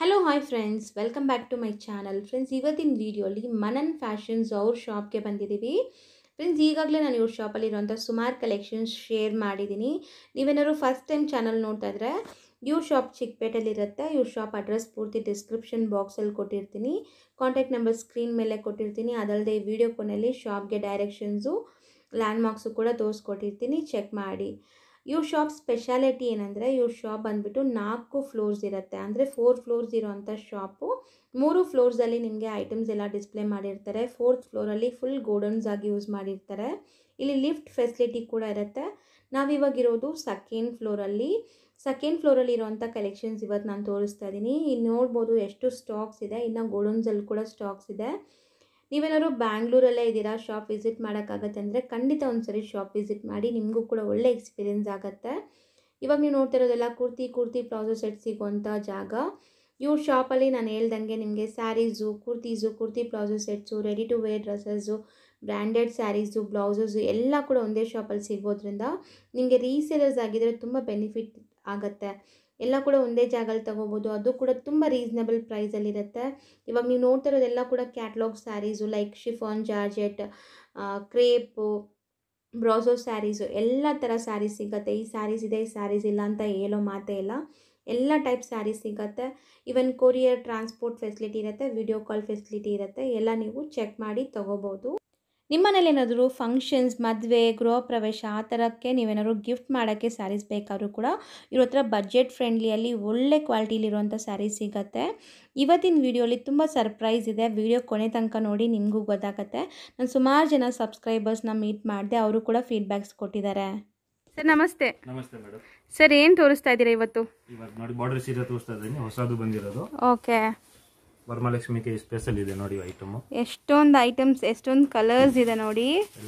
Hello hi friends welcome back to my channel friends ಇವತ್ತಿನ ವೀಡಿಯೋಲಿ ಮನನ್ fashions ಅವ್ರ ಶಾಪ್ಗೆ ಬಂದಿದ್ದೀವಿ ಫ್ರೆಂಡ್ಸ್ ಈಗಾಗಲೇ ನಾನು ಇವ್ರ ಶಾಪಲ್ಲಿರುವಂಥ ಸುಮಾರು ಕಲೆಕ್ಷನ್ಸ್ ಶೇರ್ ಮಾಡಿದ್ದೀನಿ ನೀವೇನಾದ್ರು ಫಸ್ಟ್ ಟೈಮ್ ಚಾನಲ್ ನೋಡ್ತಾ ಇದ್ರೆ ಇವ್ರ ಶಾಪ್ ಚಿಕ್ಕಪೇಟೆಯಲ್ಲಿರುತ್ತೆ ಇವ್ರ ಶಾಪ್ ಅಡ್ರೆಸ್ ಪೂರ್ತಿ ಡಿಸ್ಕ್ರಿಪ್ಷನ್ ಬಾಕ್ಸಲ್ಲಿ ಕೊಟ್ಟಿರ್ತೀನಿ ಕಾಂಟ್ಯಾಕ್ಟ್ ನಂಬರ್ ಸ್ಕ್ರೀನ್ ಮೇಲೆ ಕೊಟ್ಟಿರ್ತೀನಿ ಅದಲ್ಲದೆ ಈ ವಿಡಿಯೋ ಕೊನೆಯಲ್ಲಿ ಶಾಪ್ಗೆ ಡೈರೆಕ್ಷನ್ಸು ಲ್ಯಾಂಡ್ ಮಾರ್ಕ್ಸು ಕೂಡ ತೋರಿಸ್ಕೊಟ್ಟಿರ್ತೀನಿ ಚೆಕ್ ಮಾಡಿ ಇವ್ರ ಶಾಪ್ ಸ್ಪೆಷಾಲಿಟಿ ಏನಂದರೆ ಇವ್ರ ಶಾಪ್ ಬಂದುಬಿಟ್ಟು ನಾಲ್ಕು ಫ್ಲೋರ್ಸ್ ಇರುತ್ತೆ ಅಂದರೆ ಫೋರ್ ಫ್ಲೋರ್ಸ್ ಇರೋವಂಥ ಶಾಪು ಮೂರು ಫ್ಲೋರ್ಸಲ್ಲಿ ನಿಮಗೆ ಐಟಮ್ಸ್ ಎಲ್ಲ ಡಿಸ್ಪ್ಲೇ ಮಾಡಿರ್ತಾರೆ ಫೋರ್ತ್ ಫ್ಲೋರಲ್ಲಿ ಫುಲ್ ಗೋಡನ್ಸ್ ಆಗಿ ಯೂಸ್ ಮಾಡಿರ್ತಾರೆ ಇಲ್ಲಿ ಲಿಫ್ಟ್ ಫೆಸಿಲಿಟಿ ಕೂಡ ಇರುತ್ತೆ ನಾವಿವಾಗಿರೋದು ಸೆಕೆಂಡ್ ಫ್ಲೋರಲ್ಲಿ ಸೆಕೆಂಡ್ ಫ್ಲೋರಲ್ಲಿ ಇರೋವಂಥ ಕಲೆಕ್ಷನ್ಸ್ ಇವತ್ತು ನಾನು ತೋರಿಸ್ತಾ ಇದ್ದೀನಿ ಇಲ್ಲಿ ನೋಡ್ಬೋದು ಎಷ್ಟು ಸ್ಟಾಕ್ಸ್ ಇದೆ ಇನ್ನು ಗೋಡನ್ಸಲ್ಲಿ ಕೂಡ ಸ್ಟಾಕ್ಸ್ ಇದೆ ನೀವೇನಾದ್ರು ಬ್ಯಾಂಗ್ಳೂರಲ್ಲೇ ಇದ್ದೀರಾ ಶಾಪ್ ವಿಸಿಟ್ ಮಾಡೋಕ್ಕಾಗತ್ತೆ ಅಂದರೆ ಖಂಡಿತ ಒಂದ್ಸರಿ ಶಾಪ್ ವಿಸಿಟ್ ಮಾಡಿ ನಿಮಗೂ ಕೂಡ ಒಳ್ಳೆ ಎಕ್ಸ್ಪೀರಿಯೆನ್ಸ್ ಆಗುತ್ತೆ ಇವಾಗ ನೀವು ನೋಡ್ತಾ ಇರೋದೆಲ್ಲ ಕುರ್ತಿ ಕುರ್ತಿ ಪ್ಲಾಜೋ ಸೆಟ್ ಸಿಗುವಂಥ ಜಾಗ ಇವ್ರ ಶಾಪಲ್ಲಿ ನಾನು ಹೇಳ್ದಂಗೆ ನಿಮಗೆ saris kurtis kurti palazzo sets ready to wear dresses branded saris blouses ಎಲ್ಲ ಕೂಡ ಒಂದೇ ಶಾಪಲ್ಲಿ ಸಿಗೋದ್ರಿಂದ ನಿಮಗೆ ರೀಸೇಲರ್ಸ್ ಆಗಿದ್ದರೆ ತುಂಬ ಬೆನಿಫಿಟ್ ಆಗುತ್ತೆ ಎಲ್ಲ ಕೂಡ ಒಂದೇ ಜಾಗದಲ್ಲಿ ತೊಗೋಬೋದು ಅದು ಕೂಡ ತುಂಬ ರೀಸ್ನಬಲ್ ಪ್ರೈಸಲ್ಲಿರುತ್ತೆ ಇವಾಗ ನೀವು ನೋಡ್ತಾ ಇರೋದೆಲ್ಲ ಕೂಡ catalogue saris like chiffon georgette crepe brasso saris ಎಲ್ಲ ಥರ ಸ್ಯಾರೀಸ್ ಸಿಗುತ್ತೆ ಈ ಸ್ಯಾರೀಸ್ ಇದೆ ಈ ಸ್ಯಾರೀಸ್ ಇಲ್ಲ ಅಂತ ಹೇಳೋ ಮಾತೇ ಇಲ್ಲ ಎಲ್ಲ ಟೈಪ್ ಸ್ಯಾರೀಸ್ ಸಿಗುತ್ತೆ ಇವನ್ ಕೊರಿಯರ್ ಟ್ರಾನ್ಸ್ಪೋರ್ಟ್ ಫೆಸಿಲಿಟಿ ಇರುತ್ತೆ ವಿಡಿಯೋ ಕಾಲ್ ಫೆಸಿಲಿಟಿ ಇರುತ್ತೆ ಎಲ್ಲ ನೀವು ಚೆಕ್ ಮಾಡಿ ತೊಗೋಬೋದು ನಿಮ್ಮನೇಲಿ ಏನಾದರೂ ಫಂಕ್ಷನ್ಸ್ ಮದುವೆ ಗೃಹ ಪ್ರವೇಶ ಆ ಥರಕ್ಕೆ ನೀವೇನಾದ್ರು ಗಿಫ್ಟ್ ಮಾಡೋಕ್ಕೆ ಸ್ಯಾರೀಸ್ ಬೇಕಾದರೂ ಕೂಡ ಇವ್ರ ಹತ್ರ ಬಜೆಟ್ ಫ್ರೆಂಡ್ಲಿಯಲ್ಲಿ ಒಳ್ಳೆ ಕ್ವಾಲಿಟಿಲಿರುವಂಥ ಸ್ಯಾರೀಸ್ ಸಿಗತ್ತೆ ಇವತ್ತಿನ ವಿಡಿಯೋಲಿ ತುಂಬ ಸರ್ಪ್ರೈಸ್ ಇದೆ ವಿಡಿಯೋ ಕೊನೆ ತನಕ ನೋಡಿ ನಿಮಗೂ ಗೊತ್ತಾಗುತ್ತೆ ನಾನು ಸುಮಾರು ಜನ ಸಬ್ಸ್ಕ್ರೈಬರ್ಸ್ನ ಮೀಟ್ ಮಾಡಿದೆ ಅವರು ಕೂಡ ಫೀಡ್ಬ್ಯಾಕ್ಸ್ ಕೊಟ್ಟಿದ್ದಾರೆ ಸರ್ ನಮಸ್ತೆ ನಮಸ್ತೆ ಮೇಡಮ್ ಸರ್ ಏನು ತೋರಿಸ್ತಾ ಇದ್ದೀರಾ ಇವತ್ತು ಬಾರ್ಡರ್ ಸೀರೆ ತೋರಿಸ್ತಾ ಇದ್ದೀನಿ ಹೊಸದು ಬಂದಿರೋದು ಓಕೆ ವರಮಹಾಲಕ್ಷ್ಮಿಗೆ ಸ್ಪೆಷಲ್ ಇದೆ ನೋಡಿ ಐಟಮ್ ಎಷ್ಟೊಂದು ಐಟಮ್ಸ್ ಎಷ್ಟೊಂದು ಕಲರ್ಸ್ ಇದೆ ನೋಡಿ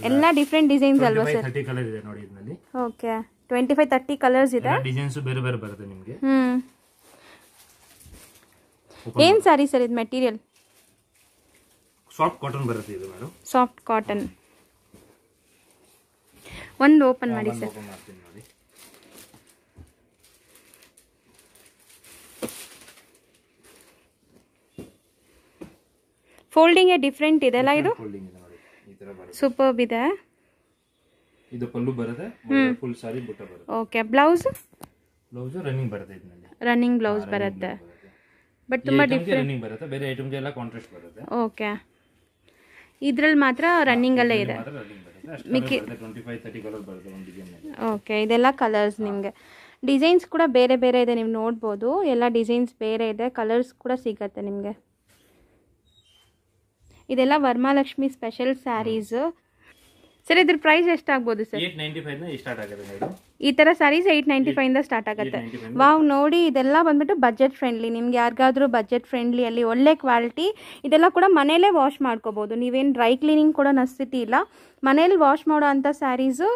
ಎಲ್ಲ ಡಿಫ್ರೆಂಟ್ ಡಿಸೈನ್ಸ್ ಅಲ್ವಾ ಸರ್ 30 ಕಲರ್ ಇದೆ ನೋಡಿ ಇದರಲ್ಲಿ ಓಕೆ ಟ್ವೆಂಟಿ ಫೈವ್ ಕಲರ್ಸ್ ಇದೆ ಡಿಸೈನ್ಸ್ ಬೇರೆ ಬೇರೆ ಬರುತ್ತೆ ನಿಮಗೆ ಏನು ಸಾರಿ ಸರ್ ಇದು ಮೆಟೀರಿಯಲ್ ಸಾಫ್ಟ್ ಕಾಟನ್ ಬರುತ್ತೆ ಇದು ಮೇಡಮ್ ಸಾಫ್ಟ್ ಕಾಟನ್ ಒಂದು ಓಪನ್ ಮಾಡಿ ಸರ್ ಫೋಲ್ಡಿಂಗ್ ಡಿಫ್ರೆಂಟ್ ಇದೆಲ್ಲ ಇದು ಇದೆ ನೋಡಿ ಈ ಸೂಪರ್ಬ್ ಇದೆ ಇದು ಪಲ್ಲು ಬರುತ್ತೆ ಫುಲ್ ಸಾರಿ ಬುಟ್ಟ ಬರುತ್ತೆ ಓಕೆ ಬ್ಲೌಸ್ ಬ್ಲೌಸ್ ರನ್ನಿಂಗ್ ಬರುತ್ತೆ ಇದರಲ್ಲಿ ರನ್ನಿಂಗ್ ಬ್ಲೌಸ್ ಬರುತ್ತೆ ಬಟ್ ತುಂಬಾ ಡಿಫ್ರೆಂಟ್ ರನ್ನಿಂಗ್ ಬರುತ್ತೆ ಬೇರೆ ಐಟಮ್ಗೆ ಎಲ್ಲ ಕಾಂಟ್ರಾಸ್ಟ್ ಬರುತ್ತೆ ಓಕೆ ಇದರಲ್ಲಿ ಮಾತ್ರ ರನ್ನಿಂಗ್ ಅಲ್ಲೇ ಇದೆ ಮಿಕ್ಕಿ ಓಕೆ ಇದೆಲ್ಲ ಕಲರ್ಸ್ ನಿಮಗೆ ಡಿಸೈನ್ಸ್ ಕೂಡ ಬೇರೆ ಬೇರೆ ಇದೆ ನೀವು ನೋಡ್ಬೋದು ಎಲ್ಲ ಡಿಸೈನ್ಸ್ ಬೇರೆ ಇದೆ ಕಲರ್ಸ್ ಕೂಡ ಸಿಗತ್ತೆ ನಿಮಗೆ ಇದೆಲ್ಲ ವರ್ಮಾಲಕ್ಷ್ಮಿ ಸ್ಪೆಷಲ್ ಸ್ಯಾರೀಸ್ ಸರ್ ಇದ್ರ ಪ್ರೈಸ್ ಎಷ್ಟಾಗ್ಬೋದು ಸರ್ ಈ ತರ saris eight ninety five start ಆಗುತ್ತೆ ವಾವ್ ನೋಡಿ ಇದೆಲ್ಲ ಬಂದ್ಬಿಟ್ಟು ಬಜೆಟ್ ಫ್ರೆಂಡ್ಲಿ ನಿಮ್ಗೆ ಯಾರಿಗಾದ್ರೂ ಬಜೆಟ್ ಫ್ರೆಂಡ್ಲಿ ಅಲ್ಲಿ ಒಳ್ಳೆ ಕ್ವಾಲಿಟಿ ಇದೆಲ್ಲ ಕೂಡ ಮನೆಯಲ್ಲೇ ವಾಶ್ ಮಾಡ್ಕೋಬಹುದು ನೀವೇನು ಡ್ರೈ ಕ್ಲೀನಿಂಗ್ ಕೂಡ ನಸ್ತಿ ಇಲ್ಲ ಮನೇಲಿ ವಾಶ್ ಮಾಡೋ ಅಂತ ಸ್ಯಾರೀಸು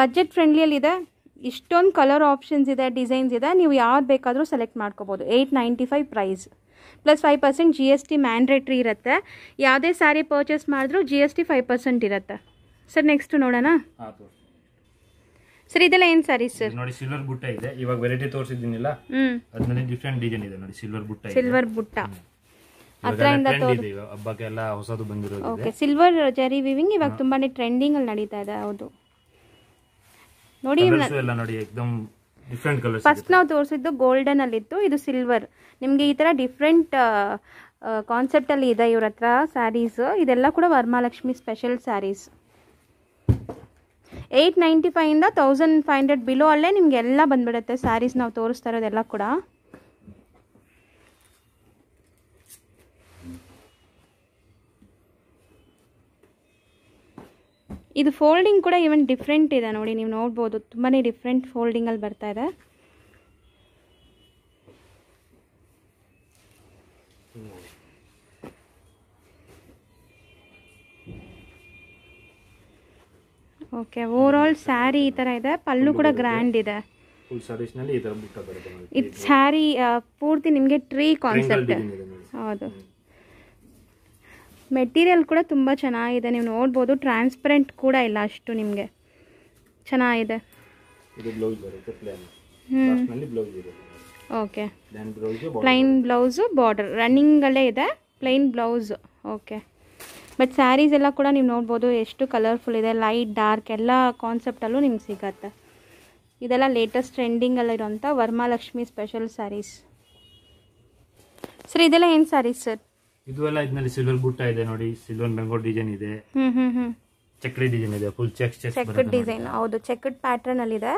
ಬಜೆಟ್ ಇದೆ ಇಷ್ಟೊಂದು ಕಲರ್ ಆಪ್ಷನ್ಸ್ ಇದೆ ಡಿಸೈನ್ಸ್ ಇದೆ ನೀವು ಯಾವ್ದು ಬೇಕಾದರೂ ಸೆಲೆಕ್ಟ್ ಮಾಡ್ಕೋಬೋದು eight ninety five price plus five percent G S T mandatory ಇರುತ್ತೆ ಯಾವುದೇ ಸ್ಯಾರಿ ಪರ್ಚೇಸ್ ಮಾಡಿದ್ರೂ G S T five percent ಇರುತ್ತೆ ಸರ್ ನೆಕ್ಸ್ಟ್ ನೋಡೋಣ ಸರ್ ಇದೆಲ್ಲ ಏನು ಸ್ಯಾರಿ ಸರ್ ನೋಡಿ ಸಿಲ್ವರ್ ಬುಟ್ಟ ಇದೆ ಇವಾಗ ವೆರೈಟಿ ತೋರಿಸಿದ್ದೀನಿಲ್ಲ ಅದರಲ್ಲಿ ಡಿಫ್ರೆಂಟ್ ಡಿಸೈನ್ ಇದೆ ನೋಡಿ ಸಿಲ್ವರ್ ಬುಟ್ಟ ಸಿಲ್ವರ್ ಬುಟ್ಟ ಹಬ್ಬಕ್ಕೆಲ್ಲ ಹೊಸದು ಬಂದಿರೋದು ಓಕೆ ಸಿಲ್ವರ್ ಜರಿ ವಿವಿಂಗ್ ಇವಾಗ ತುಂಬಾನೇ ಟ್ರೆಂಡಿಂಗ್ ಅಲ್ಲಿ ನಡೀತಾ ಇದೆ ಹೌದು ನೋಡಿ ನೋಡಿ ಎಕ್ದಮ್ ಫಸ್ಟ್ ನಾವು ತೋರಿಸಿದ್ದು ಗೋಲ್ಡನ್ ಅಲ್ಲಿ ಇತ್ತು ಇದು ಸಿಲ್ವರ್ ನಿಮ್ಗೆ ಈ ತರ ಡಿಫ್ರೆಂಟ್ ಕಾನ್ಸೆಪ್ಟ್ ಅಲ್ಲಿ ಇದೆ ಇವ್ರ ಹತ್ರ ಸ್ಯಾರೀಸ್ ಇದೆಲ್ಲ ಕೂಡ Varamahalakshmi special saris eight ninety five ಇಂದ ತೌಸಂಡ್ ಫೈವ್ ಹಂಡ್ರೆಡ್ ಬಿಲೋ ಅಲ್ಲೇ ನಿಮ್ಗೆ ಎಲ್ಲ ಬಂದ್ಬಿಡುತ್ತೆ ಸ್ಯಾರೀಸ್ ನಾವು ತೋರಿಸ್ತಾ ಇರೋದೆಲ್ಲ ಕೂಡ ಇದು ಫೋಲ್ಡಿಂಗ್ ಕೂಡ ಇವನ್ ಡಿಫ್ರೆಂಟ್ ಇದೆ ನೋಡಿ ನೀವು ನೋಡ್ಬೋದು ತುಂಬಾ ಡಿಫ್ರೆಂಟ್ ಫೋಲ್ಡಿಂಗಲ್ಲಿ ಬರ್ತಾ ಇದೆ ಓಕೆ ಓವರ್ ಆಲ್ ಸ್ಯಾರಿ ಈ ಥರ ಇದೆ ಪಲ್ಲು ಕೂಡ ಗ್ರ್ಯಾಂಡ್ ಇದೆ ಇದು ಸ್ಯಾರಿ ಪೂರ್ತಿ ನಿಮಗೆ ಟ್ರೀ ಕಾನ್ಸೆಪ್ಟ್ ಹೌದು ಮೆಟೀರಿಯಲ್ ಕೂಡ ತುಂಬ ಚೆನ್ನಾಗಿದೆ ನೀವು ನೋಡ್ಬೋದು ಟ್ರಾನ್ಸ್ಪರೆಂಟ್ ಕೂಡ ಇಲ್ಲ ಅಷ್ಟು ನಿಮಗೆ ಚೆನ್ನಾಗಿದೆ ಓಕೆ ಪ್ಲೈನ್ ಬ್ಲೌಸು ಬಾರ್ಡರ್ ರನ್ನಿಂಗಲ್ಲೇ ಇದೆ plain blouse okay but saris ಎಲ್ಲ ಕೂಡ ನೀವು ನೋಡ್ಬೋದು ಎಷ್ಟು ಕಲರ್ಫುಲ್ ಇದೆ ಲೈಟ್ ಡಾರ್ಕ್ ಎಲ್ಲ ಕಾನ್ಸೆಪ್ಟಲ್ಲೂ ನಿಮ್ಗೆ ಸಿಗತ್ತೆ ಇದೆಲ್ಲ ಲೇಟೆಸ್ಟ್ ಟ್ರೆಂಡಿಂಗಲ್ಲಿರುವಂಥ ವರ್ಮಾಲಕ್ಷ್ಮಿ ಸ್ಪೆಷಲ್ ಸ್ಯಾರೀಸ್ ಸರ್ ಇದೆಲ್ಲ ಏನು ಸ್ಯಾರೀಸ್ ಸರ್ ಇದು ಎಲ್ಲ ಇದ್ನಲ್ಲಿ ಸಿಲ್ವರ್ ಬುಟ್ಟ ಇದೆ ನೋಡಿ ಸಿಲ್ವರ್ ಬೆಂಗೋಲ್ ಡಿಸೈನ್ ಇದೆ ಚಕ್ರಿ ಡಿಸೈನ್ ಇದೆ ಫುಲ್ ಚೆಕ್ ಚೆಕ್ ಡಿಸೈನ್ ಹೌದು ಚೆಕ್ಡ್ ಪ್ಯಾಟರ್ನ್ ಅಲ್ಲಿ ಇದೆ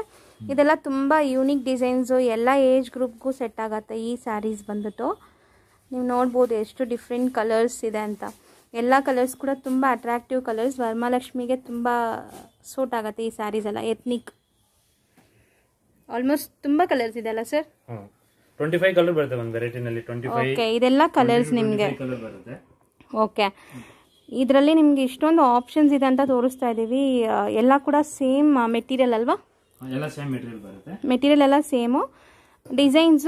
ಇದೆಲ್ಲ ತುಂಬಾ ಯೂನಿಕ್ ಡಿಸೈನ್ಸ್ ಎಲ್ಲ ಏಜ್ ಗ್ರೂಪ್ಗೂ ಸೆಟ್ ಆಗುತ್ತೆ ಈ ಸ್ಯಾರೀಸ್ ಬಂದಿತ್ತು ನೀವು ನೋಡ್ಬೋದು ಎಷ್ಟು ಡಿಫ್ರೆಂಟ್ ಕಲರ್ಸ್ ಇದೆ ಅಂತ ಎಲ್ಲ ಕಲರ್ಸ್ ಕೂಡ ತುಂಬ ಅಟ್ರಾಕ್ಟಿವ್ ಕಲರ್ಸ್ ವರಮಹಾಲಕ್ಷ್ಮಿಗೆ ತುಂಬ ಸೂಟ್ ಆಗುತ್ತೆ ಈ ಸ್ಯಾರೀಸ್ ಎಲ್ಲ ಎತ್ನಿಕ್ ಆಲ್ಮೋಸ್ಟ್ ತುಂಬ ಕಲರ್ಸ್ ಇದೆ ಅಲ್ಲ ಸರ್ ಟ್ವೆಂಟಿ ಕಲರ್ ಬರುತ್ತೆ ಒಂದು ವೆರೈಟಿನಲ್ಲಿ ಓಕೆ ಇದೆಲ್ಲ ಕಲರ್ಸ್ ನಿಮಗೆ ಓಕೆ ಇದರಲ್ಲಿ ನಿಮ್ಗೆ ಇಷ್ಟೊಂದು ಆಪ್ಷನ್ಸ್ ಇದೆ ಅಂತ ತೋರಿಸ್ತಾ ಇದೀವಿ ಎಲ್ಲ ಕೂಡ ಸೇಮ್ ಮೆಟೀರಿಯಲ್ ಅಲ್ವಾ ಮೆಟೀರಿಯಲ್ ಮೆಟೀರಿಯಲ್ ಎಲ್ಲ ಸೇಮ್ ಡಿಸೈನ್ಸ್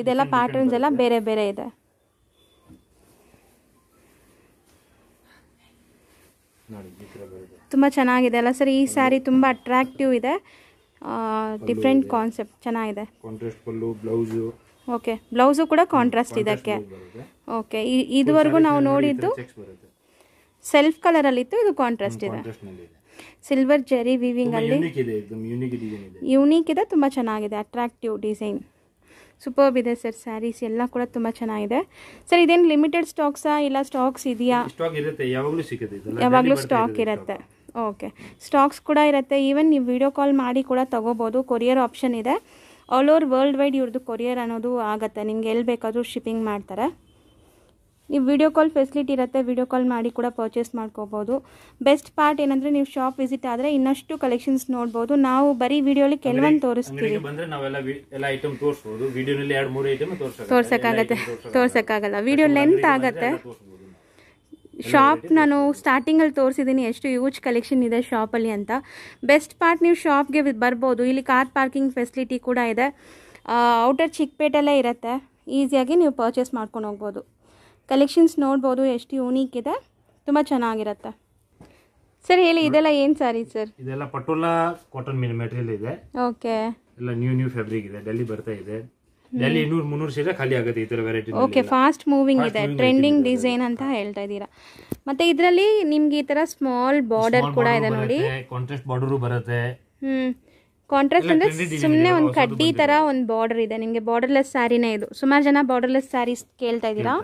ಇದೆಲ್ಲ ಪ್ಯಾಟರ್ನ್ಸ್ ಎಲ್ಲ ಬೇರೆ ಬೇರೆ ಇದೆ ತುಂಬ ಚೆನ್ನಾಗಿದೆ ಅಲ್ಲ ಸರ್ ಈ ಸ್ಯಾರಿ ತುಂಬ ಅಟ್ರಾಕ್ಟಿವ್ ಇದೆ ಡಿಫ್ರೆಂಟ್ ಕಾನ್ಸೆಪ್ಟ್ ಚೆನ್ನಾಗಿದೆ ಕಾಂಟ್ರಾಸ್ಟ್ ಓಕೆ ಬ್ಲೌಸು ಕೂಡ ಕಾಂಟ್ರಾಸ್ಟ್ ಇದಕ್ಕೆ ಓಕೆ ಇದುವರೆಗೂ ನಾವು ನೋಡಿದ್ದು ಸೆಲ್ಫ್ ಇತ್ತು ಇದು ಕಾಂಟ್ರಾಸ್ಟ್ ಇದೆ ಸಿಲ್ವರ್ ಜೆರಿ ವಿವಿಂಗ್ ಅಲ್ಲಿ ಯೂನಿಕ್ ಇದೆ ತುಂಬ ಚೆನ್ನಾಗಿದೆ ಅಟ್ರಾಕ್ಟಿವ್ ಡಿಸೈನ್ ಸೂಪರ್ ಇದೆ ಸರ್ ಸ್ಯಾರೀಸ್ ಎಲ್ಲ ಕೂಡ ತುಂಬ ಚೆನ್ನಾಗಿದೆ ಸರ್ ಇದೇನು ಲಿಮಿಟೆಡ್ ಸ್ಟಾಕ್ಸಾ ಇಲ್ಲ ಸ್ಟಾಕ್ಸ್ ಇದೆಯಾ ಯಾವಾಗಲೂ ಸ್ಟಾಕ್ ಇರುತ್ತೆ ಓಕೆ ಸ್ಟಾಕ್ಸ್ ಕೂಡ ಇರುತ್ತೆ ಈವನ್ ನೀವು ವಿಡಿಯೋ ಕಾಲ್ ಮಾಡಿ ಕೂಡ ತೊಗೋಬೋದು ಕೊರಿಯರ್ ಆಪ್ಷನ್ ಇದೆ ಆಲ್ ಓವರ್ ವರ್ಲ್ಡ್ ವೈಡ್ ಇವ್ರದ್ದು ಕೊರಿಯರ್ ಅನ್ನೋದು ಆಗುತ್ತೆ ನಿಮ್ಗೆ ಎಲ್ಲಿ ಬೇಕಾದರೂ ಶಿಪ್ಪಿಂಗ್ ಮಾಡ್ತಾರೆ ನೀವು ವಿಡಿಯೋ ಕಾಲ್ ಫೆಸಿಲಿಟಿ ಇರುತ್ತೆ ವಿಡಿಯೋ ಕಾಲ್ ಮಾಡಿ ಕೂಡ ಪರ್ಚೇಸ್ ಮಾಡ್ಕೋಬೋದು ಬೆಸ್ಟ್ ಪಾರ್ಟ್ ಏನಂದರೆ ನೀವು ಶಾಪ್ ವಿಸಿಟ್ ಆದರೆ ಇನ್ನಷ್ಟು ಕಲೆಕ್ಷನ್ಸ್ ನೋಡ್ಬೋದು ನಾವು ಬರೀ ವಿಡಿಯೋಲಿ ಕೆಲವೊಂದು ತೋರಿಸ್ತೀವಿ ತೋರ್ಸೋಕ್ಕಾಗತ್ತೆ ತೋರ್ಸೋಕ್ಕಾಗಲ್ಲ ವಿಡಿಯೋ ಲೆಂತ್ ಆಗುತ್ತೆ ಶಾಪ್ ನಾನು ಸ್ಟಾರ್ಟಿಂಗಲ್ಲಿ ತೋರಿಸಿದ್ದೀನಿ ಎಷ್ಟು ಯೂಜ್ ಕಲೆಕ್ಷನ್ ಇದೆ ಶಾಪಲ್ಲಿ ಅಂತ ಬೆಸ್ಟ್ ಪಾರ್ಟ್ ನೀವು ಶಾಪ್ಗೆ ಬರ್ಬೋದು ಇಲ್ಲಿ ಕಾರ್ ಪಾರ್ಕಿಂಗ್ ಫೆಸಿಲಿಟಿ ಕೂಡ ಇದೆ ಔಟರ್ ಚಿಕ್ಕಪೇಟೆಲ್ಲೇ ಇರುತ್ತೆ ಈಸಿಯಾಗಿ ನೀವು ಪರ್ಚೇಸ್ ಮಾಡ್ಕೊಂಡು ಹೋಗ್ಬೋದು ಕಲೆಕ್ಷನ್ಸ್ ನೋಡ್ಬೋದು ಎಷ್ಟು ಯೂನೀಕ್ ಇದೆ ತುಂಬ ಚೆನ್ನಾಗಿರುತ್ತೆ ಸರ್ ಹೇಳಿ ಇದೆಲ್ಲ ಏನು ಸಾರಿ ಸರ್ ಇದೆಲ್ಲ ಪಟೋಲಾ ಕಾಟನ್ ಮೆಟೀರಿಯಲ್ ಇದೆ ಓಕೆ ಎಲ್ಲ ನ್ಯೂ ನ್ಯೂ ಫ್ಯಾಬ್ರಿಕ್ ಇದೆ ಡೆಲ್ಲಿ ಬರ್ತಾ ಇದೆ ಡೆಲ್ಲಿ ಮುನ್ನೂರು ಸೀರೆ ಖಾಲಿ ಆಗುತ್ತೆ ಈ ಥರ ವೆರೈಟಿ ಓಕೆ ಫಾಸ್ಟ್ ಮೂವಿಂಗ್ ಇದೆ ಟ್ರೆಂಡಿಂಗ್ ಡಿಸೈನ್ ಅಂತ ಹೇಳ್ತಾ ಇದ್ದೀರಾ ಮತ್ತೆ ಇದರಲ್ಲಿ ನಿಮ್ಗೆ ಈ ತರ ಸ್ಮಾಲ್ ಬಾರ್ಡರ್ ಕೂಡ ಇದೆ ನೋಡಿ ಕಾಂಟ್ರಾಸ್ಟ್ ಬಾರ್ಡರ್ ಬರುತ್ತೆ ಹ್ಮ್ ಕಾಂಟ್ರಾಸ್ಟ್ ಅಂದ್ರೆ ಸುಮ್ಮನೆ ಒಂದು ಕಡ್ಡಿ ತರ ಒಂದು ಬಾರ್ಡರ್ ಇದೆ ನಿಮಗೆ ಬಾರ್ಡರ್ಲೆಸ್ ಸ್ಯಾರಿನೇ ಇದು ಸುಮಾರು ಜನ ಬಾರ್ಡರ್ಲೆಸ್ ಸ್ಯಾರೀಸ್ ಕೇಳ್ತಾ ಇದ್ದೀರಾ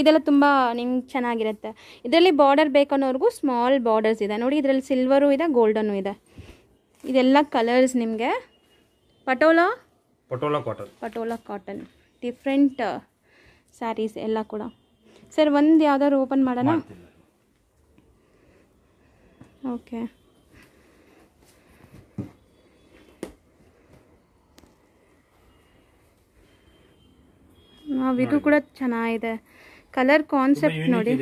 ಇದೆಲ್ಲ ತುಂಬ ನಿಮ್ಗೆ ಚೆನ್ನಾಗಿರುತ್ತೆ ಇದರಲ್ಲಿ ಬಾರ್ಡರ್ ಬೇಕನ್ನೋರ್ಗೂ ಸ್ಮಾಲ್ ಬಾರ್ಡರ್ಸ್ ಇದೆ ನೋಡಿ ಇದರಲ್ಲಿ ಸಿಲ್ವರು ಇದೆ ಗೋಲ್ಡನು ಇದೆ ಇದೆಲ್ಲ ಕಲರ್ಸ್ ನಿಮಗೆ patola patola cotton patola cotton different saris ಎಲ್ಲ ಕೂಡ ಸರ್ ಒಂದು ಯಾವ್ದಾದ್ರು ಓಪನ್ ಮಾಡೋಣ ಓಕೆ ಇದು ಕೂಡ ಚೆನ್ನಾಗಿದೆ ಕಲರ್ ಕಾನ್ಸೆಪ್ಟ್ ನೋಡಿ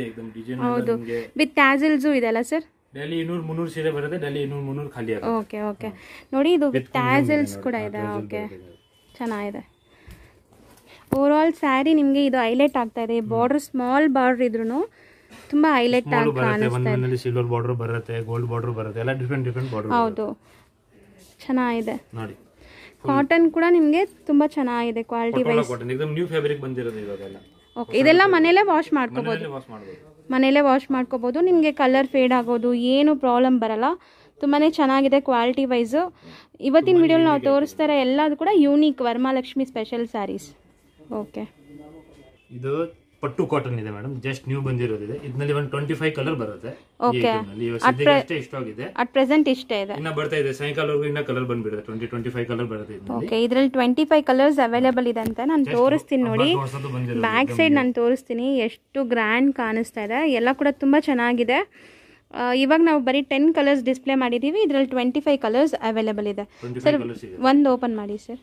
ಹೌದು ವಿತ್ ಟ್ಯಾಸಲ್ಸ್ ಇದೆಲ್ಲ ಸರ್ ಓಕೆ ಓಕೆ ನೋಡಿ ಇದು ಟ್ಯಾಸಲ್ಸ್ ಕೂಡ ಇದೆ ಓಕೆ ಚೆನ್ನಾಗಿದೆ ಓವರ್ಆಲ್ ಆಲ್ ಸ್ಯಾರಿ ನಿಮಗೆ ಇದು ಹೈಲೈಟ್ ಆಗ್ತಾ ಇದೆ ಬಾರ್ಡರ್ ಸ್ಮಾಲ್ ಬಾರ್ಡರ್ ಇದ್ರೂ ತುಂಬಾ ಹೈಲೈಟ್ ಆಗಿ ಕಾಣಿಸ್ತಾ ಇದೆ ಸಿಲ್ವರ್ ಬಾರ್ಡರ್ ಬರುತ್ತೆ ಗೋಲ್ಡ್ ಬಾರ್ಡರ್ ಬರುತ್ತೆ ಎಲ್ಲ ಡಿಫರೆಂಟ್ ಡಿಫರೆಂಟ್ ಬಾರ್ಡರ್ ಹೌದು ಚೆನ್ನಾಗಿದೆ ನೋಡಿ ಕಾಟನ್ ಕೂಡ ನಿಮಗೆ ತುಂಬಾ ಚೆನ್ನಾಗಿದೆ ಕ್ವಾಲಿಟಿ ವೈಸ್ ಕಾಟನ್ एकदम ನ್ಯೂ ಫ್ಯಾಬ್ರಿಕ್ ಬಂದಿರೋದು ಇವಾಗೆಲ್ಲ ಓಕೆ ಇದೆಲ್ಲ ಮನೆಯಲ್ಲೇ ವಾಶ್ ಮಾಡ್ಕೋಬಹುದು ಮನೆಯಲ್ಲೇ ವಾಶ್ ಮಾಡ್ಕೋಬಹುದು ನಿಮಗೆ ಕಲರ್ ಫೇಡ್ ಆಗೋದು ಏನು ಪ್ರಾಬ್ಲಮ್ ಬರಲ್ಲ ತುಂಬಾ ಚೆನ್ನಾಗಿದೆ ಕ್ವಾಲಿಟಿ ವೈಸು ಇವತ್ತಿನ ವಿಡಿಯೋಲಿ ನಾವು ತೋರಿಸ್ತಾರೆ ಎಲ್ಲದು ಕೂಡ unique Varamahalakshmi special saris okay ಇದು ಪಟ್ಟು ಕಾಟನ್ ಇದೆ ಮೇಡಮ್ ಜಸ್ಟ್ ನ್ಯೂ ಬಂದಿರೋದಿದೆ ಇದ್ನಲ್ಲಿ ಒಂದು ಟ್ವೆಂಟಿ ಫೈವ್ ಕಲರ್ ಬರುತ್ತೆ ಅಟ್ ಪ್ರೆಸೆಂಟ್ ಇಷ್ಟೇ ಇದೆ ಇನ್ನ ಬರ್ತಾ ಇದೆ ಸಾಯಂಕಾಲ ಕಲರ್ ಬಂದ್ಬಿಡುತ್ತೆ ಟ್ವೆಂಟಿ ಟ್ವೆಂಟಿ ಫೈವ್ ಕಲರ್ ಬರುತ್ತೆ ಓಕೆ ಇದ್ರಲ್ಲಿ ಟ್ವೆಂಟಿ ಫೈವ್ ಕಲರ್ಸ್ ಅವೈಲೇಬಲ್ ಇದೆ ಅಂತ ನಾನು ತೋರಿಸ್ತೀನಿ ನೋಡಿ ಬ್ಯಾಕ್ ಸೈಡ್ ನಾನು ತೋರಿಸ್ತೀನಿ ಎಷ್ಟು ಗ್ರ್ಯಾಂಡ್ ಕಾಣಿಸ್ತಾ ಇದೆ ಎಲ್ಲ ಕೂಡ ತುಂಬಾ ಚೆನ್ನಾಗಿದೆ ಇವಾಗ ನಾವು ಬರೀ ಟೆನ್ ಕಲರ್ಸ್ ಡಿಸ್ಪ್ಲೇ ಮಾಡಿದ್ದೀವಿ ಇದರಲ್ಲಿ ಟ್ವೆಂಟಿ ಫೈವ್ ಕಲರ್ಸ್ ಅವೈಲೇಬಲ್ ಇದೆ ಸರ್ ಒಂದು ಓಪನ್ ಮಾಡಿ ಸರ್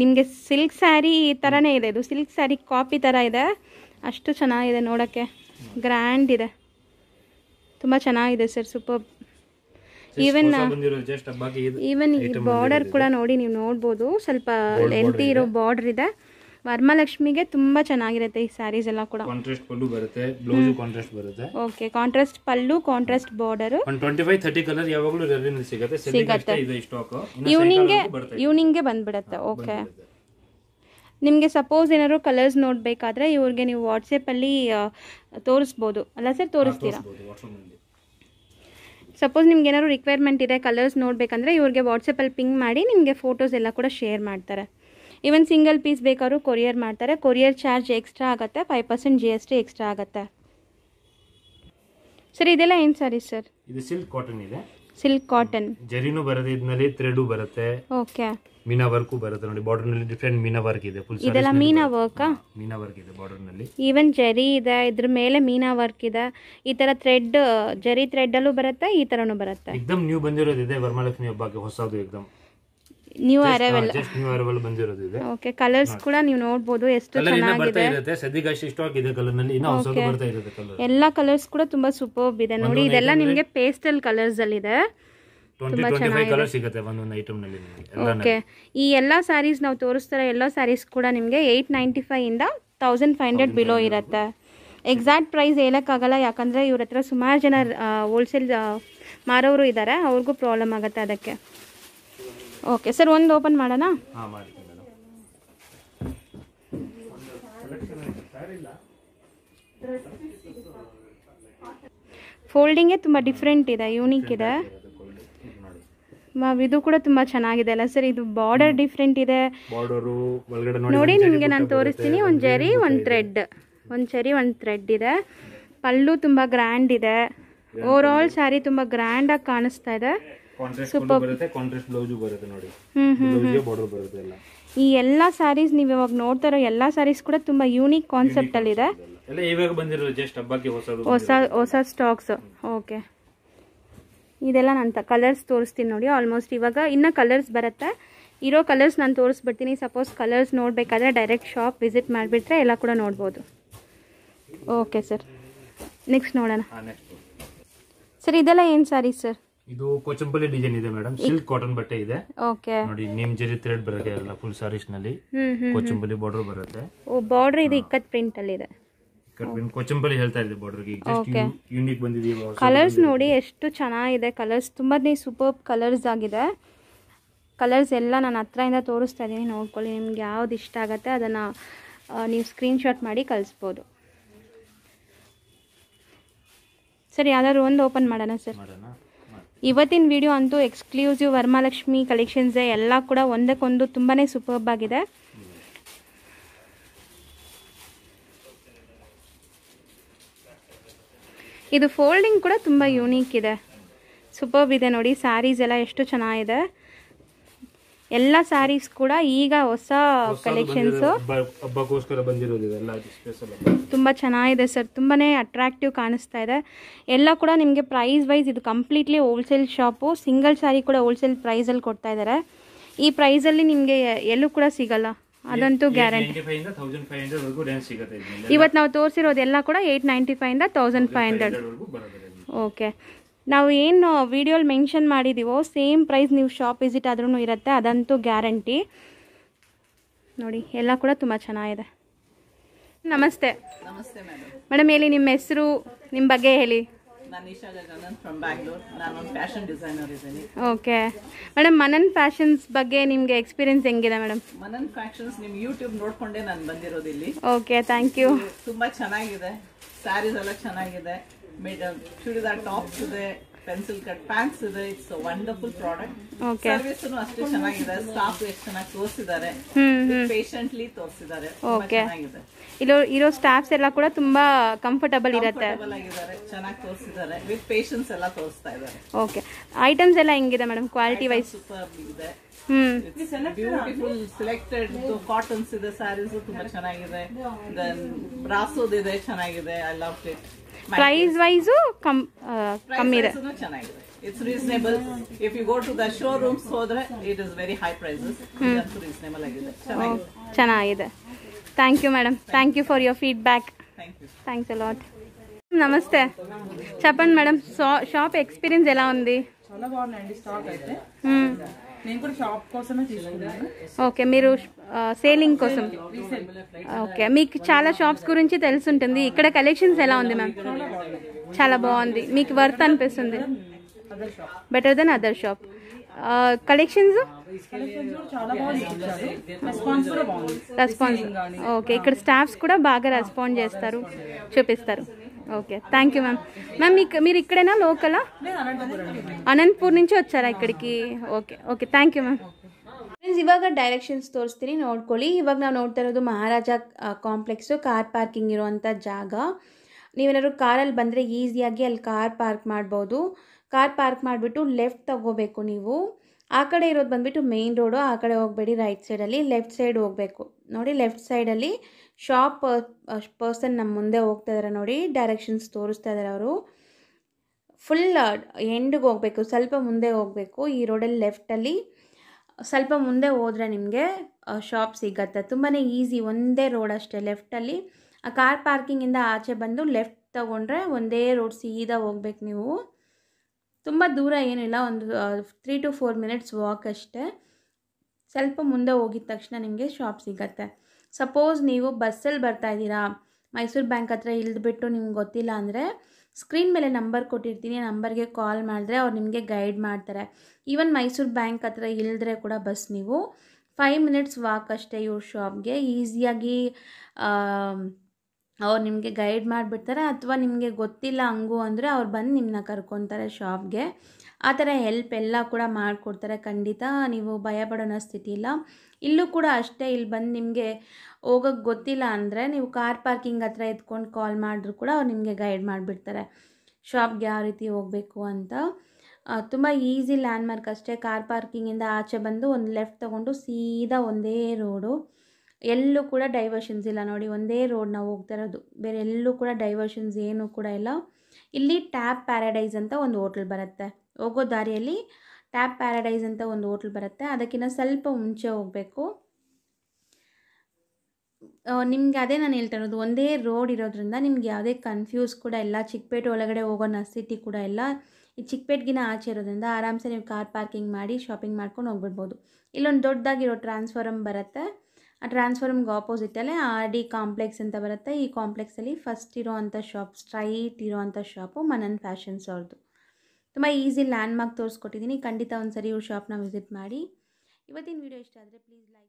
ನಿಮಗೆ ಸಿಲ್ಕ್ ಸ್ಯಾರಿ ಥರನೇ ಇದೆ ಇದು ಸಿಲ್ಕ್ ಸ್ಯಾರಿ ಕಾಪಿ ಥರ ಇದೆ ಅಷ್ಟು ಚೆನ್ನಾಗಿದೆ ನೋಡೋಕ್ಕೆ ಗ್ರ್ಯಾಂಡ್ ಇದೆ ತುಂಬ ಚೆನ್ನಾಗಿದೆ sir super even even border ಕೂಡ ನೋಡಿ ನೀವು ನೋಡ್ಬೋದು ಸ್ವಲ್ಪ ಲೆಂತಿ ಇರೋ ಬಾರ್ಡರ್ ಇದೆ ವರ್ಮಲಕ್ಷ್ಮಿಗೆ ತುಂಬಾ ಚೆನ್ನಾಗಿರುತ್ತೆ ಈ ಸ್ಯಾರೀಸ್ ಎಲ್ಲ ಕೂಡ ಕಾಂಟ್ರಾಸ್ಟ್ ಪಲ್ಲು ಬರುತ್ತೆ ಬ್ಲೌಸ್ ಕಾಂಟ್ರಾಸ್ಟ್ ಬರುತ್ತೆ ಓಕೆ ಕಾಂಟ್ರಾಸ್ಟ್ ಪಲ್ಲು ಕಾಂಟ್ರಾಸ್ಟ್ ಬಾರ್ಡರ್ ಕಲರ್ ಯಾವಾಗಲೂ ಸಿಗುತ್ತೆ ಸಿಗುತ್ತೆ ಸ್ಟಾಕ್ ಈವ್ನಿಂಗ್ ಈವ್ನಿಂಗ್ ಬಂದ್ಬಿಡತ್ತೆ ಓಕೆ ನಿಮಗೆ ಸಪೋಸ್ ಏನಾದ್ರು ಕಲರ್ಸ್ ನೋಡಬೇಕಾದ್ರೆ ಇವ್ರಿಗೆ ನೀವು ಅಲ್ಲಿ ತೋರಿಸ್ಬೋದು ಅಲ್ಲ ಸರ್ ತೋರಿಸ್ತೀರಾ ಸಪೋಸ್ ನಿಮ್ಗೆ ಏನಾದ್ರು ರಿಕ್ವೈರ್ಮೆಂಟ್ ಇದೆ ಕಲರ್ಸ್ ನೋಡಬೇಕಂದ್ರೆ ಇವ್ರಿಗೆ ವಾಟ್ಸಪ್ಪಲ್ಲಿ ಪಿಂಗ್ ಮಾಡಿ ನಿಮಗೆ ಫೋಟೋಸ್ ಎಲ್ಲ ಕೂಡ ಶೇರ್ ಮಾಡ್ತಾರೆ ಇವನ್ ಸಿಂಗಲ್ ಪೀಸ್ ಬೇಕಾದ್ರೂ ಕೊರಿಯರ್ ಮಾಡ್ತಾರೆ ಕೊರಿಯರ್ ಚಾರ್ಜ್ ಎಕ್ಸ್ಟ್ರಾ ಆಗುತ್ತೆ five percent G S T extra ಆಗುತ್ತೆ ಸರ್ ಇದೆಲ್ಲ ಏನು ಸಾರಿ ಸರ್ ಇದು ಸಿಲ್ಕ್ ಕಾಟನ್ ಇದೆ ಸಿಲ್ಕ್ ಕಾಟನ್ ಜರಿನೂ ಬರುತ್ತೆ ಇದರಲ್ಲಿ ಥ್ರೆಡು ಬರುತ್ತೆ ಓಕೆ ಮೀನಾ ವರ್ಕು ಬರುತ್ತೆ ನೋಡಿ ಬಾರ್ಡರ್ ನಲ್ಲಿ ಡಿಫರೆಂಟ್ ಮೀನಾ ವರ್ಕ್ ಇದೆ ಫುಲ್ ಇದೆಲ್ಲ ಮೀನಾ ವರ್ಕ್ ಮೀನಾ ವರ್ಕ್ ಇದೆ ಬಾರ್ಡರ್ ನಲ್ಲಿ ಈವನ್ ಜರಿ ಇದೆ ಇದ್ರ ಮೇಲೆ ಮೀನಾ ವರ್ಕ್ ಇದೆ ಈ ತರ ಥ್ರೆಡ್ ಜರಿ ಥ್ರೆಡ್ ಅಲ್ಲೂ ಬರುತ್ತೆ ಈ ತರನು ಬರುತ್ತೆ एकदम ನ್ಯೂ ಬಂದಿರೋದು ಇದೆ ವರ್ಮಲಕ್ಷ್ಮಿ ಹಬ್ಬಕ್ಕೆ ಹೊಸದು एकदम ನ್ಯೂ ಅರೈವಲ್ ಬಂದಿರೋದು ಇದೆ ಓಕೆ ಕಲರ್ಸ್ ಕೂಡ ನೀವು ನೋಡಬಹುದು ಎಷ್ಟು ಚೆನ್ನಾಗಿದೆ ಇರುತ್ತೆ ಸದ್ಯಕ್ಕೆ ಸ್ಟಾಕ್ ಇದೆ ಕಲರ್ ನಲ್ಲಿ ಇನ್ನು ಬರ್ತಾ ಇದೆ ಕಲರ್ ಎಲ್ಲಾ ಕಲರ್ಸ್ ಕೂಡ ತುಂಬಾ ಸೂಪರ್ಬ್ ಇದೆ ನೋಡಿ ಇದೆಲ್ಲ ನಿಮಗೆ ಪೇಸ್ಟಲ್ ಕಲರ್ಸ್ ಅಲ್ಲಿ ಇದೆ ಚೆನ್ನಾಗಿದೆ ಓಕೆ ಈ ಎಲ್ಲಾ ಸ್ಯಾರೀಸ್ ನಾವು ತೋರಿಸ್ತಾರ ಎಲ್ಲಾ ಸ್ಯಾರೀಸ್ ಕೂಡ ನಿಮಗೆ ಏಯ್ಟ್ ನೈಂಟಿ ಫೈವ್ ಇಂದ ತೌಸಂಡ್ ಫೈವ್ ಹಂಡ್ರೆಡ್ ಬಿಲೋ ಇರುತ್ತೆ ಎಕ್ಸಾಕ್ಟ್ ಪ್ರೈಸ್ ಹೇಳಕ್ಕಾಗಲ್ಲ ಯಾಕಂದರೆ ಇವ್ರ ಹತ್ರ ಸುಮಾರು ಜನ ಹೋಲ್ಸೇಲ್ ಮಾರೋರು ಇದ್ದಾರೆ ಅವ್ರಿಗೂ ಪ್ರಾಬ್ಲಮ್ ಆಗುತ್ತೆ ಅದಕ್ಕೆ ಓಕೆ ಸರ್ ಒಂದು ಓಪನ್ ಮಾಡೋಣ ಫೋಲ್ಡಿಂಗೇ ತುಂಬ ಡಿಫ್ರೆಂಟ್ ಇದೆ ಯೂನಿಕ್ ಇದೆ ಇದು ಕೂಡ ತುಂಬಾ ಚೆನ್ನಾಗಿದೆ ಅಲ್ಲ ಸರ್ ಇದು ಬಾರ್ಡರ್ ಡಿಫ್ರೆಂಟ್ ಇದೆ ನೋಡಿ ನಿಮಗೆ ನಾನು ತೋರಿಸ್ತೀನಿ ಒಂದು ಜರಿ ಒಂದು ಥ್ರೆಡ್ ಒಂದು ಜರಿ ಒಂದು ಥ್ರೆಡ್ ಇದೆ ಪಲ್ಲು ತುಂಬ ಗ್ರ್ಯಾಂಡ್ ಇದೆ ಓವರ್ ಆಲ್ ಸ್ಯಾರಿ ಗ್ರ್ಯಾಂಡ್ ಗ್ರ್ಯಾಂಡಾಗಿ ಕಾಣಿಸ್ತಾ ಇದೆ ಈ ಎಲ್ಲ ಈ ಎಲ್ಲಾ ಸ್ಯಾರೀಸ್ ನೀವು ಇವಾಗ ನೋಡ್ತಾ ಇರೋ ಎಲ್ಲಾ ಸ್ಯಾರೀಸ್ ಕೂಡ ತುಂಬಾ ಯೂನಿಕ್ ಕಾನ್ಸೆಪ್ಟ್ ಅಲ್ಲಿ ಇದೆ ಹೊಸ ಹೊಸ ಸ್ಟಾಕ್ಸ್ ಓಕೆ ಇದೆಲ್ಲ ನಾನು ಕಲರ್ಸ್ ತೋರಿಸ್ತೀನಿ ನೋಡಿ ಆಲ್ಮೋಸ್ಟ್ ಇವಾಗ ಇನ್ನ ಕಲರ್ಸ್ ಬರುತ್ತೆ ಇರೋ ಕಲರ್ಸ್ ನಾನು ತೋರಿಸ್ಬಿಡ್ತೀನಿ ಸಪೋಸ್ ಕಲರ್ಸ್ ನೋಡಬೇಕಾದ್ರೆ ಡೈರೆಕ್ಟ್ ಶಾಪ್ ವಿಸಿಟ್ ಮಾಡಿಬಿಟ್ರೆ ಎಲ್ಲ ಕೂಡ ನೋಡ್ಬೋದು ಓಕೆ ಸರ್ ನೆಕ್ಸ್ಟ್ ನೋಡೋಣ ಸರ್ ಇದೆಲ್ಲ ಏನು ಸ್ಯಾರೀಸ್ ಸರ್ ಇದು ಕೊಚಂಪಲ್ಲಿ ಡಿಸೈನ್ ಇದೆ ಮೇಡಮ್ ಸಿಲ್ಕ್ ಕಾಟನ್ ಬಟ್ಟೆ ಇದೆ ನೋಡಿ ನಿಮ್ ಜರಿ ಥ್ರೆಡ್ ಬರುತ್ತೆ ಅಲ್ಲ ಫುಲ್ ಸಾರೀಸ್ ನಲ್ಲಿ ಕೊಚಂಪಲ್ಲಿ ಬಾರ್ಡರ್ ಬರುತ್ತೆ ಓ ಬಾರ್ಡರ್ ಇದು ಇಕ್ಕತ್ ಪ್ರಿಂಟ್ ಅಲ್ಲಿ ಇದೆ ಕೊಚಂಪಲ್ಲಿ ಹೇಳ್ತಾ ಇದೆ ಬಾರ್ಡರ್ ಯೂನಿಕ್ ಬಂದಿದೆ ಕಲರ್ಸ್ ನೋಡಿ ಎಷ್ಟು ಚೆನ್ನಾಗಿದೆ ಕಲರ್ಸ್ ತುಂಬಾನೇ ಸೂಪರ್ ಕಲರ್ಸ್ ಆಗಿದೆ ಕಲರ್ಸ್ ಎಲ್ಲ ನಾನು ಹತ್ರದಿಂದ ತೋರಿಸ್ತಾ ಇದ್ದೀನಿ ನೋಡ್ಕೊಳ್ಳಿ ನಿಮ್ಗೆ ಯಾವ್ದು ಇಷ್ಟ ಆಗುತ್ತೆ ಅದನ್ನು ನೀವು ಸ್ಕ್ರೀನ್ಶಾಟ್ ಮಾಡಿ ಕಳಿಸ್ಬೋದು ಸರಿ ಯಾವ್ದಾದ್ರು ಒಂದು ಓಪನ್ ಮಾಡೋಣ ಸರ್ ಇವತ್ತಿನ ವಿಡಿಯೋ ಅಂತೂ ಎಕ್ಸ್ಕ್ಲೂಸಿವ್ ವರ್ಮಾಲಕ್ಷ್ಮಿ ಕಲೆಕ್ಷನ್ಸ್ ಎಲ್ಲ ಕೂಡ ಒಂದಕ್ಕೊಂದು ತುಂಬಾ ಸೂಪರ್ಬ್ ಆಗಿದೆ ಇದು ಫೋಲ್ಡಿಂಗ್ ಕೂಡ ತುಂಬ ಯೂನೀಕ್ ಇದೆ ಸೂಪರ್ಬ್ ಇದೆ ನೋಡಿ ಸ್ಯಾರೀಸ್ ಎಲ್ಲ ಎಷ್ಟು ಚೆನ್ನಾಗಿದೆ ಎಲ್ಲ ಸ್ಯಾರೀಸ್ ಕೂಡ ಈಗ ಹೊಸ ಕಲೆಕ್ಷನ್ಸ್ ತುಂಬ ಚೆನ್ನಾಗಿದೆ ಸರ್ ತುಂಬಾನೇ ಅಟ್ರಾಕ್ಟಿವ್ ಕಾಣಿಸ್ತಾ ಇದೆ ಎಲ್ಲ ಕೂಡ ನಿಮಗೆ ಪ್ರೈಸ್ ವೈಸ್ ಇದು completely wholesale shop single sari ಕೂಡ ಹೋಲ್ಸೇಲ್ ಅಲ್ಲಿ ಕೊಡ್ತಾ ಇದ್ದಾರೆ ಈ ಪ್ರೈಸ್ ಅಲ್ಲಿ ನಿಮಗೆ ಎಲ್ಲೂ ಕೂಡ ಸಿಗಲ್ಲ ಅದಂತೂ ಗ್ಯಾರಂಟಿ ಇವತ್ತು ನಾವು ತೋರಿಸಿರೋದೆಲ್ಲ ಕೂಡ ಏಟ್ ನೈಂಟಿ ಇಂದ ತೌಸಂಡ್ ಫೈವ್ ಹಂಡ್ರೆಡ್ ಓಕೆ ನಾವು ಏನು ವೀಡಿಯೋಲಿ ಮೆನ್ಷನ್ ಮಾಡಿದ್ದೀವೋ ಸೇಮ್ ಪ್ರೈಸ್ ನೀವು ಶಾಪ್ ವಿಸಿಟ್ ಆದ್ರೂ ಇರುತ್ತೆ ಅದಂತೂ ಗ್ಯಾರಂಟಿ ನೋಡಿ ಎಲ್ಲ ಕೂಡ ತುಂಬ ಚೆನ್ನಾಗಿದೆ ನಮಸ್ತೆ ಮೇಡಮ್ ಹೇಳಿ ನಿಮ್ಮ ಹೆಸರು ನಿಮ್ಮ ಬಗ್ಗೆ ಹೇಳಿ ಓಕೆ ಮೇಡಮ್ ಮನನ್ ಫ್ಯಾಷನ್ಸ್ ಬಗ್ಗೆ ನಿಮಗೆ ಎಕ್ಸ್ಪೀರಿಯನ್ಸ್ ಹೆಂಗಿದೆ ಮೇಡಮ್ ಮನನ್ ಫ್ಯಾಷನ್ಸ್ ನಿಮ್ಮ ಯೂಟ್ಯೂಬ್ ನೋಡ್ಕೊಂಡೆ ನಾನು ಬಂದಿರೋದು ಇಲ್ಲಿ ಓಕೆ ಥ್ಯಾಂಕ್ ಯು ತುಂಬಾ ಚೆನ್ನಾಗಿದೆ ಸ್ಯಾರೀಸ್ ಎಲ್ಲ ಚೆನ್ನಾಗಿದೆ made a chudidar ಟಾಪ್ಸ್ ಇದೆ ಪೆನ್ಸಿಲ್ ಕಟ್ ಪ್ಯಾಂಟ್ಸ್ ಇದೆ ಇಟ್ಸ್ ವಂಡರ್ಫುಲ್ ಪ್ರಾಡಕ್ಟ್ ಸರ್ವಿಸ್ ಅಷ್ಟೇ ಚೆನ್ನಾಗಿದೆ ಸ್ಟಾಫ್ ಎಷ್ಟು ಚೆನ್ನಾಗಿ ತೋರಿಸಿದ್ದಾರೆ ಪೇಷಂಟ್ಲಿ ತೋರಿಸಿದ್ದಾರೆ ಚೆನ್ನಾಗಿದೆ ಇರೋ ಇರೋ ಸ್ಟಾಫ್ಸ್ ಎಲ್ಲ ಕೂಡ ತುಂಬಾ ಕಂಫರ್ಟಬಲ್ ಇರುತ್ತೆ ಚೆನ್ನಾಗಿ ತೋರಿಸಿದ್ದಾರೆ ವಿತ್ ಪೇಷನ್ಸ್ ಎಲ್ಲ ತೋರಿಸ್ತಾ ಇದ್ದಾರೆ ಓಕೆ ಐಟಮ್ಸ್ ಎಲ್ಲ ಹೆಂಗಿದೆ ಮೇಡಮ್ ಕ್ವಾಲಿಟಿ ವೈಸ್ ಸೂಪರ್ ಇದೆ ಬ್ಯೂಟಿಫುಲ್ ಸೆಲೆಕ್ಟೆಡ್ ಕಾಟನ್ಸ್ ಇದೆ ಸ್ಯಾರೀಸ್ ತುಂಬಾ ಚೆನ್ನಾಗಿದೆ ದೆನ್ ಬ್ರಾಸೋದ್ ಇದೆ ಚೆನ್ನಾಗಿದೆ I love it price wise it's reasonable if you go to the showrooms ಹೋದ್ರೆ it is very high prices it's reasonable ఐదే చనాయిదే thank you madam for your feedback thanks a lot నమస్తే చెప్పండి మేడం షాప్ ఎక్స్‌పీరియన్స్ ఎలా ఉంది చాలా బాగుందండి stock అయితే hmm. ఓకే మీరు సేలింగ్ కోసం ఓకే మీకు చాలా షాప్స్ గురించి తెలుసుంటుంది ఇక్కడ కలెక్షన్స్ ఎలా ఉంది మ్యామ్ చాలా బాగుంది మీకు వర్త్ అనిపిస్తుంది better then other shop collections response okay ఇక్కడ స్టాఫ్స్ కూడా బాగా రెస్పాండ్ చేస్తారు చూపిస్తారు okay thank you ma'am ma'am ಈ ಕಡೆನಾ ಲೋಕಲಾ ಅನಂತಪುರ್ ನಿಂಚೆ నుంచి ಈ ಕಡೆಗೆ okay thank thank you ma'am friends ಇವಾಗ ಡೈರೆಕ್ಷನ್ಸ್ ತೋರಿಸ್ತೀನಿ ನೋಡ್ಕೊಳ್ಳಿ ಇವಾಗ ನಾವು ನೋಡ್ತಾ ಇರೋದು ಮಹಾರಾಜ ಕಾಂಪ್ಲೆಕ್ಸು ಕಾರ್ ಪಾರ್ಕಿಂಗ್ ಇರುವಂಥ ಜಾಗ ನೀವೇನಾದ್ರು ಕಾರಲ್ಲಿ ಬಂದರೆ ಈಸಿಯಾಗಿ ಅಲ್ಲಿ ಕಾರ್ ಪಾರ್ಕ್ ಮಾಡ್ಬೋದು ಕಾರ್ ಪಾರ್ಕ್ ಮಾಡಿಬಿಟ್ಟು ಲೆಫ್ಟ್ ತಗೋಬೇಕು ನೀವು ಆ ಕಡೆ ಇರೋದು ಬಂದುಬಿಟ್ಟು ಮೇಯ್ನ್ ರೋಡು ಆ ಕಡೆ ಹೋಗಬೇಡಿ ರೈಟ್ ಸೈಡಲ್ಲಿ ಲೆಫ್ಟ್ ಸೈಡ್ ಹೋಗಬೇಕು ನೋಡಿ ಲೆಫ್ಟ್ ಸೈಡಲ್ಲಿ ಶಾಪ್ ಪರ್ಸನ್ ನಮ್ಮ ಮುಂದೆ ಹೋಗ್ತಾ ಇದ್ದಾರೆ ನೋಡಿ ಡೈರೆಕ್ಷನ್ಸ್ ತೋರಿಸ್ತಾ ಇದ್ದಾರೆ ಅವರು ಫುಲ್ ಎಂಡಿಗೆ uh, ಹೋಗಬೇಕು ಸ್ವಲ್ಪ ಮುಂದೆ ಹೋಗಬೇಕು ಈ ರೋಡಲ್ಲಿ ಲೆಫ್ಟಲ್ಲಿ ಸ್ವಲ್ಪ ಮುಂದೆ ಹೋದರೆ ನಿಮಗೆ ಶಾಪ್ uh, ಸಿಗತ್ತೆ ತುಂಬಾ ಈಸಿ ಒಂದೇ ರೋಡ್ ಅಷ್ಟೇ ಲೆಫ್ಟಲ್ಲಿ ಆ ಕಾರ್ ಪಾರ್ಕಿಂಗಿಂದ ಆಚೆ ಬಂದು ಲೆಫ್ಟ್ ತಗೊಂಡ್ರೆ ಒಂದೇ ರೋಡ್ ಸೀದಾ ಹೋಗ್ಬೇಕು ನೀವು ತುಂಬ ದೂರ ಏನಿಲ್ಲ ಒಂದು three to four minutes walk ಅಷ್ಟೇ ಸ್ವಲ್ಪ ಮುಂದೆ ಹೋಗಿದ ತಕ್ಷಣ ನಿಮಗೆ ಶಾಪ್ ಸಿಗತ್ತೆ ಸಪೋಸ್ ನೀವು ಬಸ್ಸಲ್ಲಿ ಬರ್ತಾ ಇದ್ದೀರಾ ಮೈಸೂರು ಬ್ಯಾಂಕ್ ಹತ್ರ ಇಲ್ದ್ಬಿಟ್ಟು ನಿಮ್ಗೆ ಗೊತ್ತಿಲ್ಲ ಅಂದರೆ ಸ್ಕ್ರೀನ್ ಮೇಲೆ ನಂಬರ್ ಕೊಟ್ಟಿರ್ತೀನಿ ನಂಬರ್ಗೆ ಕಾಲ್ ಮಾಡಿದ್ರೆ ಅವ್ರು ನಿಮಗೆ ಗೈಡ್ ಮಾಡ್ತಾರೆ ಈವನ್ ಮೈಸೂರು ಬ್ಯಾಂಕ್ ಹತ್ರ ಇಳಿದ್ರೆ ಕೂಡ ಬಸ್ ನೀವು ಫೈವ್ ಮಿನಿಟ್ಸ್ ವಾಕ್ ಅಷ್ಟೇ ಇವ್ರ ಶಾಪ್ಗೆ ಈಸಿಯಾಗಿ ಅವ್ರು ನಿಮಗೆ ಗೈಡ್ ಮಾಡಿಬಿಡ್ತಾರೆ ಅಥವಾ ನಿಮಗೆ ಗೊತ್ತಿಲ್ಲ ಹಂಗು ಅಂದರೆ ಅವ್ರು ಬಂದು ನಿಮ್ಮನ್ನ ಕರ್ಕೊತಾರೆ ಶಾಪ್ಗೆ ಆ ಥರ ಹೆಲ್ಪ್ ಎಲ್ಲ ಕೂಡ ಮಾಡಿಕೊಡ್ತಾರೆ ಖಂಡಿತ ನೀವು ಭಯಪಡೋಣ ಸ್ಥಿತಿ ಇಲ್ಲ ಇಲ್ಲೂ ಕೂಡ ಅಷ್ಟೇ ಇಲ್ಲಿ ಬಂದು ನಿಮಗೆ ಹೋಗೋಕ್ಕೆ ಗೊತ್ತಿಲ್ಲ ಅಂದರೆ ನೀವು ಕಾರ್ ಪಾರ್ಕಿಂಗ್ ಹತ್ರ ಎತ್ಕೊಂಡು ಕಾಲ್ ಮಾಡಿದ್ರು ಕೂಡ ಅವ್ರು ನಿಮಗೆ ಗೈಡ್ ಮಾಡಿಬಿಡ್ತಾರೆ ಶಾಪ್ಗೆ ಯಾವ ರೀತಿ ಹೋಗಬೇಕು ಅಂತ ತುಂಬ ಈಸಿ ಲ್ಯಾಂಡ್ಮಾರ್ಕ್ ಅಷ್ಟೇ ಕಾರ್ ಪಾರ್ಕಿಂಗಿಂದ ಆಚೆ ಬಂದು ಒಂದು ಲೆಫ್ಟ್ ತೊಗೊಂಡು ಸೀದಾ ಒಂದೇ ರೋಡು ಎಲ್ಲೂ ಕೂಡ ಡೈವರ್ಷನ್ಸ್ ಇಲ್ಲ ನೋಡಿ ಒಂದೇ ರೋಡ್ ನಾವು ಹೋಗ್ತಾ ಇರೋದು ಬೇರೆ ಎಲ್ಲೂ ಕೂಡ ಡೈವರ್ಷನ್ಸ್ ಏನೂ ಕೂಡ ಇಲ್ಲ ಇಲ್ಲಿ ಟ್ಯಾಪ್ ಪ್ಯಾರಡೈಸ್ ಅಂತ ಒಂದು ಹೋಟೆಲ್ ಬರುತ್ತೆ ಹೋಗೋ ದಾರಿಯಲ್ಲಿ ಟ್ಯಾಪ್ ಪ್ಯಾರಡೈಸ್ ಅಂತ ಒಂದು ಹೋಟ್ಲ್ ಬರುತ್ತೆ ಅದಕ್ಕಿಂತ ಸ್ವಲ್ಪ ಮುಂಚೆ ಹೋಗಬೇಕು ನಿಮ್ಗೆ ಅದೇ ನಾನು ಹೇಳ್ತಾ ಇರೋದು ಒಂದೇ ರೋಡ್ ಇರೋದ್ರಿಂದ ನಿಮ್ಗೆ ಯಾವುದೇ ಕನ್ಫ್ಯೂಸ್ ಕೂಡ ಇಲ್ಲ ಚಿಕ್ಕಪೇಟೆ ಒಳಗಡೆ ಹೋಗೋ ನಸಿಟಿ ಕೂಡ ಇಲ್ಲ ಈ ಚಿಕ್ಕಪೇಟೆಗಿನ ಆಚೆ ಇರೋದ್ರಿಂದ ಆರಾಮ್ಸೆ ನೀವು ಕಾರ್ ಪಾರ್ಕಿಂಗ್ ಮಾಡಿ ಶಾಪಿಂಗ್ ಮಾಡ್ಕೊಂಡು ಹೋಗ್ಬಿಡ್ಬೋದು ಇಲ್ಲೊಂದು ದೊಡ್ಡದಾಗಿರೋ ಟ್ರಾನ್ಸ್ಫಾರಮ್ ಬರುತ್ತೆ ಆ ಟ್ರಾನ್ಸ್ಫಾರಮ್ಗೆ ಆಪೋಸಿಟಲ್ಲೇ ಆರ್ ಡಿ ಕಾಂಪ್ಲೆಕ್ಸ್ ಅಂತ ಬರುತ್ತೆ ಈ ಕಾಂಪ್ಲೆಕ್ಸಲ್ಲಿ ಫಸ್ಟ್ ಇರೋವಂಥ ಶಾಪ್ ಸ್ಟ್ರೈಟ್ ಇರೋವಂಥ ಶಾಪು ಮನನ್ ಫ್ಯಾಷನ್ಸ್ ಅವ್ರದ್ದು ತುಂಬ ಈಸಿ ಲ್ಯಾಂಡ್ಮಾರ್ಕ್ ತೋರಿಸ್ಕೊಟ್ಟಿದ್ದೀನಿ ಖಂಡಿತ ಒಂದು ಸರಿ ಇವ್ರ ಶಾಪ್ನ ವಿಸಿಟ್ ಮಾಡಿ ಇವತ್ತಿನ ವೀಡಿಯೋ ಇಷ್ಟ ಆದರೆ ಪ್ಲೀಸ್ ಲೈಕ್